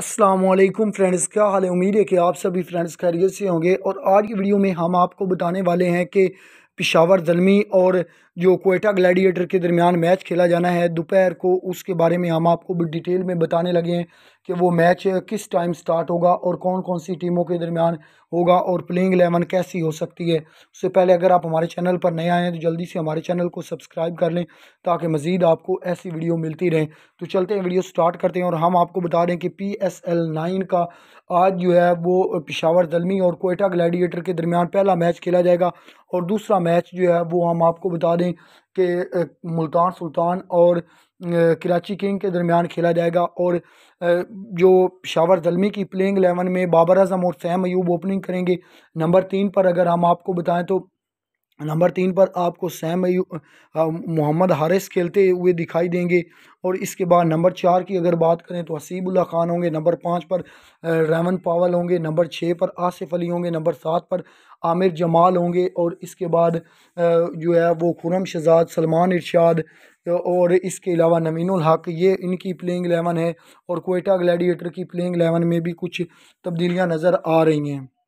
Aslam friends क्या हाल है उम्मीद है कि आप सभी फ्रेंड्स खैरियत से होंगे और आज की वीडियो में हम आपको बताने वाले हैं कि पिशावर जलमी और जो कोयटा ग्लैडिएटर के दरमियान मैच खेला जाना है दोपहर को उसके बारे में हम आपको भी डिटेल में बताने लगे हैं कि वो मैच किस टाइम स्टार्ट होगा और कौन कौन सी टीमों के दरमियान होगा और प्लेइंग एलेवन कैसी हो सकती है उससे पहले अगर आप हमारे चैनल पर नए आए हैं तो जल्दी से हमारे चैनल को सब्सक्राइब कर लें ताकि मज़ीद आपको ऐसी वीडियो मिलती रहें तो चलते हैं वीडियो स्टार्ट करते हैं और हम आपको बता दें कि पी एस एल नाइन का आज जो है वो पिशावर जलमी और कोयटा ग्लैडिएटर के दरमियान पहला मैच खेला जाएगा और दूसरा मैच जो है वो हम आपको बता दें में के मुल्तान सुल्तान और कराची किंग के दरमियान खेला जाएगा और जो शावर जलमी की प्लेइंग एलेवन में बाबर अजम और सैम अयूब ओपनिंग करेंगे नंबर तीन पर अगर हम आपको बताएं तो नंबर तीन पर आपको सैम मोहम्मद हारिस खेलते हुए दिखाई देंगे और इसके बाद नंबर चार की अगर बात करें तो हसीबुल्ला खान होंगे नंबर पाँच पर रेमन पावल होंगे नंबर छः पर आसिफ अली होंगे नंबर सात पर आमिर जमाल होंगे और इसके बाद जो है वो खुरम शहजाद सलमान इरशाद और इसके अलावा नवीन हक ये इनकी प्लेइंग एलेवन है और कोयटा ग्लैडिएटर की प्लेइंग एलेवन में भी कुछ तब्दीलियाँ नज़र आ रही हैं